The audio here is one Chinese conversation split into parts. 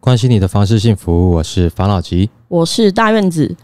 关心你的方式，幸福。我是樊老吉，我是大院子。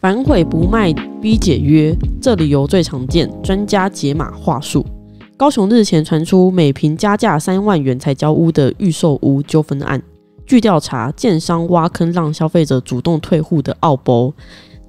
反悔不卖，逼解约，这理由最常见。专家解码话术。高雄日前传出每平加价三万元才交屋的预售屋纠纷案。据调查，建商挖坑让消费者主动退户的奥博，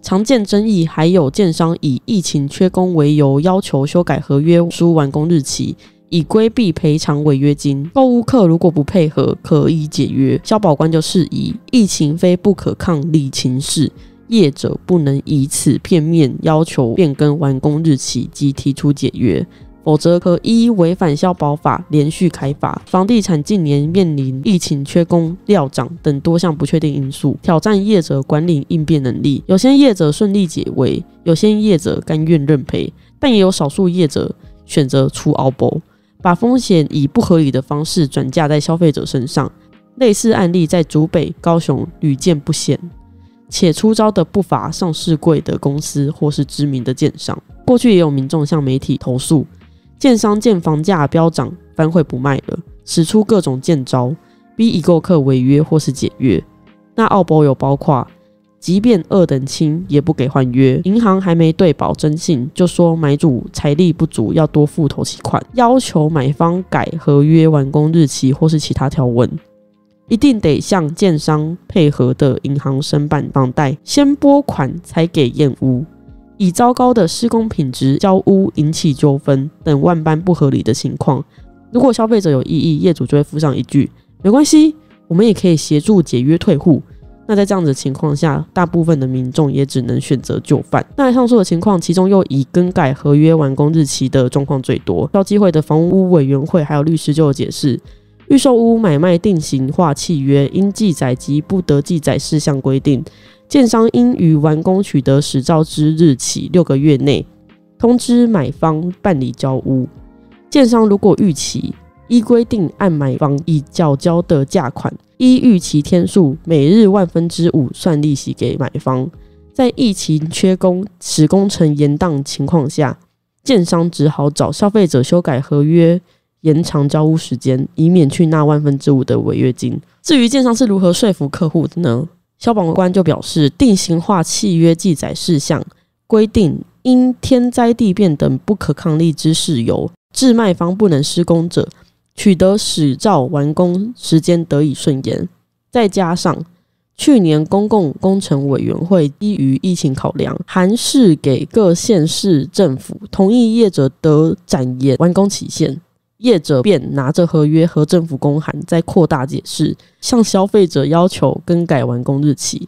常见争议还有建商以疫情缺工为由要求修改合约书完工日期，以规避赔偿违约金。购屋客如果不配合，可以解约。消保官就示意，疫情非不可抗力情事，业者不能以此片面要求变更完工日期及提出解约。否则，可依违反消保法连续开罚。房地产近年面临疫情、缺工、料涨等多项不确定因素，挑战业者管理应变能力。有些业者顺利解围，有些业者甘愿认赔，但也有少数业者选择出傲博，把风险以不合理的方式转嫁在消费者身上。类似案例在竹北、高雄屡见不鲜，且出招的不乏上市贵的公司或是知名的建商。过去也有民众向媒体投诉。建商见房价飙涨，反悔不卖了，使出各种贱招，逼已购客违约或是解约。那澳博有包括，即便二等亲也不给换约。银行还没对保征信，就说买主财力不足，要多付头期款，要求买方改合约完工日期或是其他条文。一定得向建商配合的银行申办房贷，先拨款才给验屋。以糟糕的施工品质、交屋引起纠纷等万般不合理的情况，如果消费者有异议，业主就会附上一句：“没关系，我们也可以协助解约退户。”那在这样的情况下，大部分的民众也只能选择就范。那上述的情况，其中又以更改合约完工日期的状况最多。到机会的房屋委员会还有律师就有解释：预售屋买卖定型化契约应记载及不得记载事项规定。建商应于完工取得实照之日起六个月内通知买方办理交屋。建商如果逾期，依规定按买方已缴交的价款，依逾期天数每日万分之五算利息给买方。在疫情缺工使工程延宕情况下，建商只好找消费者修改合约，延长交屋时间，以免去纳万分之五的违约金。至于建商是如何说服客户的呢？消防官就表示，定型化契约记载事项规定，因天灾地变等不可抗力之事由，致卖方不能施工者，取得使照完工时间得以顺延。再加上去年公共工程委员会基于疫情考量，函示给各县市政府同意业者得展延完工期限。业者便拿着合约和政府公函再扩大解释，向消费者要求更改完工日期。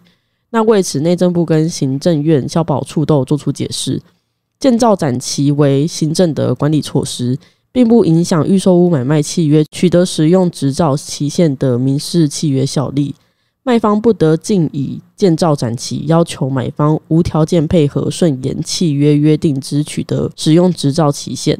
那为此，内政部跟行政院消保处都做出解释：建造展期为行政的管理措施，并不影响预售屋买卖契约取得使用执照期限的民事契约效力。卖方不得仅以建造展期要求买方无条件配合顺延契约约定之取得使用执照期限。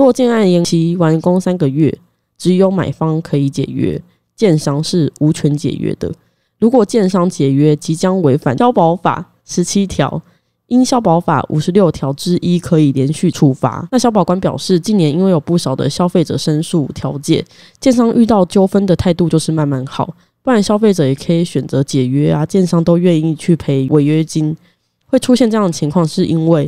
若建案延期完工三个月，只有买方可以解约，建商是无权解约的。如果建商解约，即将违反消保法十七条，因消保法五十六条之一可以连续处罚。那消保官表示，近年因为有不少的消费者申诉调解，建商遇到纠纷的态度就是慢慢好，不然消费者也可以选择解约啊，建商都愿意去赔违约金。会出现这样的情况，是因为。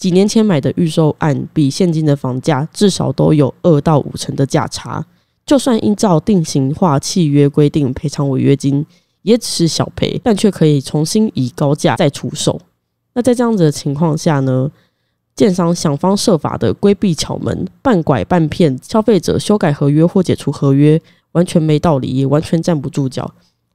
几年前买的预售案，比现金的房价至少都有二到五成的价差。就算依照定型化契约规定赔偿违约金，也只是小赔，但却可以重新以高价再出售。那在这样子的情况下呢？建商想方设法的规避巧门，半拐半骗消费者修改合约或解除合约，完全没道理，也完全站不住脚。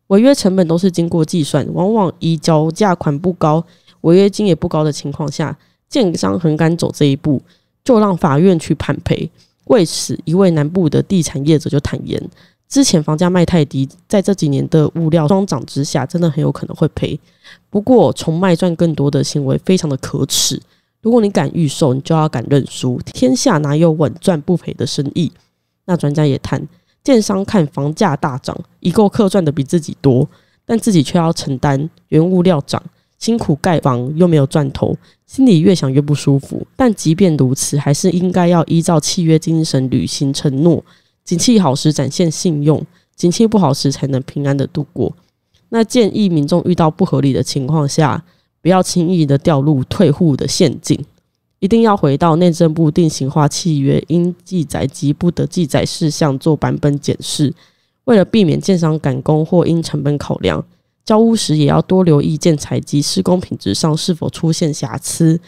违约成本都是经过计算，往往移交价款不高，违约金也不高的情况下。建商很敢走这一步，就让法院去判赔。为此，一位南部的地产业者就坦言，之前房价卖太低，在这几年的物料双涨之下，真的很有可能会赔。不过，从卖赚更多的行为非常的可耻。如果你敢预售，你就要敢认输。天下哪有稳赚不赔的生意？那专家也谈，建商看房价大涨，已购客赚的比自己多，但自己却要承担原物料涨。辛苦盖房又没有赚头，心里越想越不舒服。但即便如此，还是应该要依照契约精神履行承诺。景气好时展现信用，景气不好时才能平安的度过。那建议民众遇到不合理的情况下，不要轻易的掉入退户的陷阱，一定要回到内政部定型化契约应记载及不得记载事项做版本检视，为了避免建商赶工或因成本考量。交屋时也要多留意见，采集施工品质上是否出现瑕疵。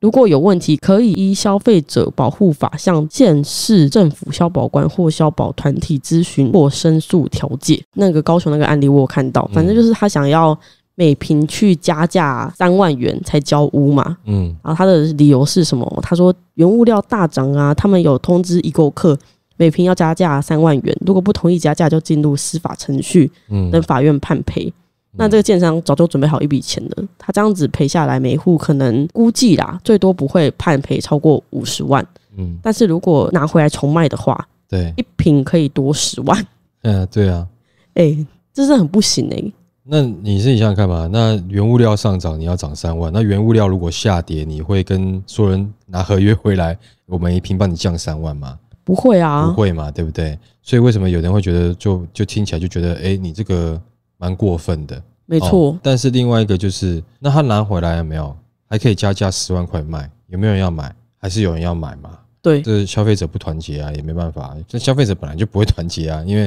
如果有问题，可以依消费者保护法向建市政府消保官或消保团体咨询或申诉调解。那个高雄那个案例我有看到，反正就是他想要每平去加价三万元才交屋嘛。嗯，然后他的理由是什么？他说原物料大涨啊，他们有通知已购客每平要加价三万元，如果不同意加价就进入司法程序，嗯，等法院判赔。那这个建商早就准备好一笔钱了，他这样子赔下来，每户可能估计啦，最多不会判赔超过五十万。嗯，但是如果拿回来重卖的话，对，一瓶可以多十万。嗯，对啊，哎，这是很不行哎。那你自己想想看吧，那原物料上涨，你要涨三万；那原物料如果下跌，你会跟说人拿合约回来，我们一瓶帮你降三万吗？不会啊，不会嘛，对不对？所以为什么有人会觉得，就就听起来就觉得，哎，你这个。蛮过分的，没错。但是另外一个就是，那他拿回来了没有？还可以加价十万块卖，有没有人要买？还是有人要买嘛？对，就是消费者不团结啊，也没办法。这消费者本来就不会团结啊，因为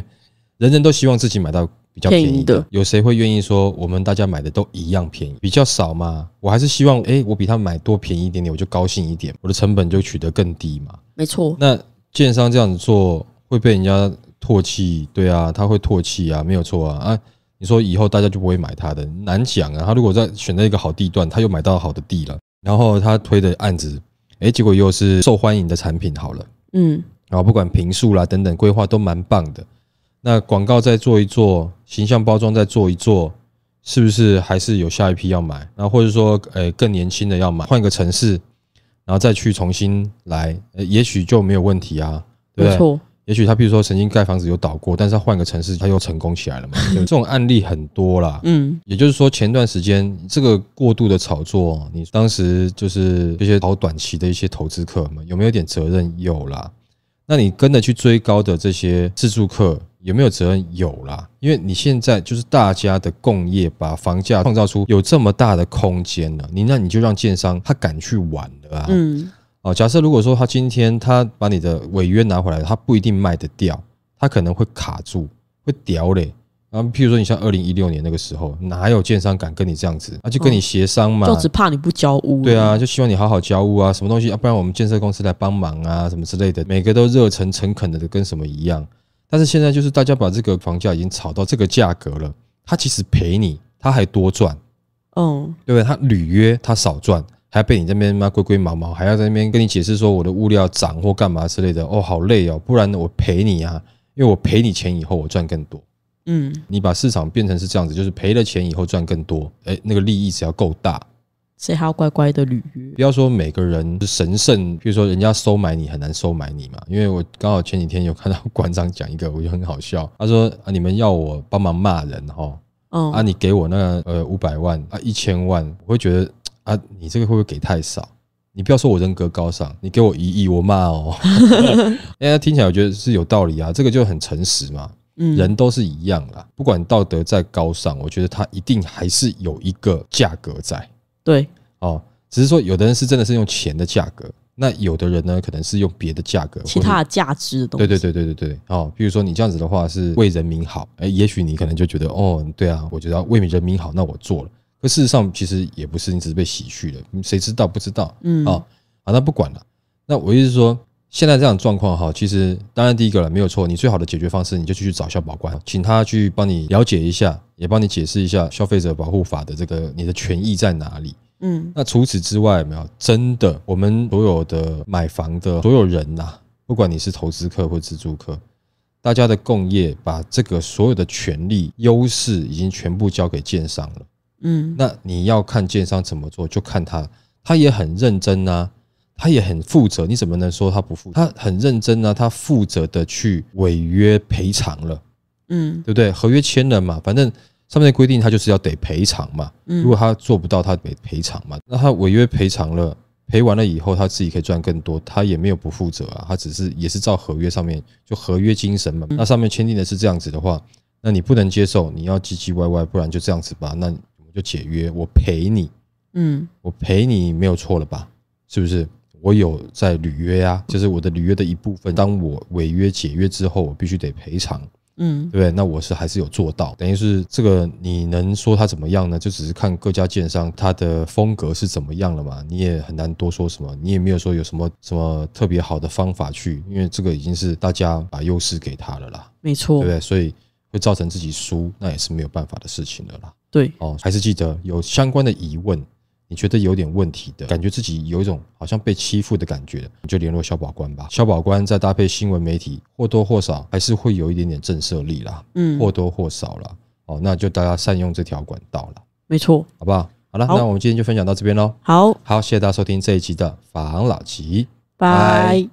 人人都希望自己买到比较便宜的。有谁会愿意说我们大家买的都一样便宜？比较少嘛，我还是希望哎，我比他买多便宜一点点，我就高兴一点，我的成本就取得更低嘛。没错。那建商这样子做会被人家唾弃，对啊，他会唾弃啊，没有错啊啊。你说以后大家就不会买他的，难讲啊。他如果在选择一个好地段，他又买到好的地了，然后他推的案子，哎，结果又是受欢迎的产品，好了，嗯，然后不管平述啦等等规划都蛮棒的，那广告再做一做，形象包装再做一做，是不是还是有下一批要买？然后或者说，呃，更年轻的要买，换个城市，然后再去重新来，呃，也许就没有问题啊，对。也许他比如说曾经盖房子有倒过，但是换个城市他又成功起来了嘛？这种案例很多啦。嗯。也就是说，前段时间这个过度的炒作，你当时就是这些跑短期的一些投资客们有没有点责任？有啦。那你跟着去追高的这些自住客有没有责任？有啦。因为你现在就是大家的共业，把房价创造出有这么大的空间了，你那你就让建商他敢去玩了啊？嗯。哦，假设如果说他今天他把你的违约拿回来，他不一定卖得掉，他可能会卡住，会掉嘞。然譬如说你像二零一六年那个时候，哪有建商敢跟你这样子？啊，就跟你协商嘛，就只怕你不交屋。对啊，就希望你好好交屋啊，什么东西啊，不然我们建设公司来帮忙啊，什么之类的，每个都热诚诚恳的，跟什么一样。但是现在就是大家把这个房价已经炒到这个价格了，他其实赔你，他还多赚。嗯，对不对？他履约他少赚。还被你这边妈龟龟毛毛，还要在那边跟你解释说我的物料涨或干嘛之类的哦，好累哦，不然我赔你啊，因为我赔你钱以后我赚更多，嗯，你把市场变成是这样子，就是赔了钱以后赚更多，哎，那个利益只要够大，谁还要乖乖的履约？不要说每个人神圣，比如说人家收买你很难收买你嘛，因为我刚好前几天有看到馆长讲一个，我就很好笑，他说啊，你们要我帮忙骂人哈，嗯，啊，你给我那呃五百万啊一千万，我会觉得。啊，你这个会不会给太少？你不要说我人格高尚，你给我一亿，我骂哦。哎，听起来我觉得是有道理啊，这个就很诚实嘛。嗯，人都是一样啦，不管道德再高尚，我觉得他一定还是有一个价格在。对，哦，只是说有的人是真的是用钱的价格，那有的人呢，可能是用别的价格，其他的价值的东西。对对对对对对，哦，比如说你这样子的话是为人民好，哎，也许你可能就觉得，哦，对啊，我觉得为人民好，那我做了。可事实上，其实也不是，你只是被洗去了，谁知道不知道？嗯啊，啊，那不管了。那我意思是说，现在这样状况哈，其实当然第一个了，没有错。你最好的解决方式，你就去找消保官，请他去帮你了解一下，也帮你解释一下消费者保护法的这个你的权益在哪里。嗯，那除此之外，没有真的，我们所有的买房的所有人呐，不管你是投资客或自住客，大家的共业把这个所有的权利优势已经全部交给建商了。嗯，那你要看建商怎么做，就看他，他也很认真啊，他也很负责，你怎么能说他不负？他很认真啊，他负责的去违约赔偿了，嗯，对不对？合约签了嘛，反正上面的规定他就是要得赔偿嘛，嗯，如果他做不到，他得赔偿嘛，那他违约赔偿了，赔完了以后他自己可以赚更多，他也没有不负责啊，他只是也是照合约上面就合约精神嘛，那上面签订的是这样子的话，那你不能接受，你要唧唧歪歪，不然就这样子吧，那。就解约，我赔你，嗯，我赔你没有错了吧？是不是？我有在履约啊，就是我的履约的一部分。当我违约解约之后，我必须得赔偿，嗯，对不对？那我是还是有做到，等于是这个，你能说他怎么样呢？就只是看各家券商他的风格是怎么样了嘛？你也很难多说什么，你也没有说有什么什么特别好的方法去，因为这个已经是大家把优势给他了啦，没错，对不对？所以会造成自己输，那也是没有办法的事情了啦。对哦，还是记得有相关的疑问，你觉得有点问题的，感觉自己有一种好像被欺负的感觉，你就联络消保官吧。消保官再搭配新闻媒体，或多或少还是会有一点点震慑力啦。嗯，或多或少啦。哦，那就大家善用这条管道了。没错，好不好？好了，那我们今天就分享到这边喽。好好，谢谢大家收听这一集的防老集，拜。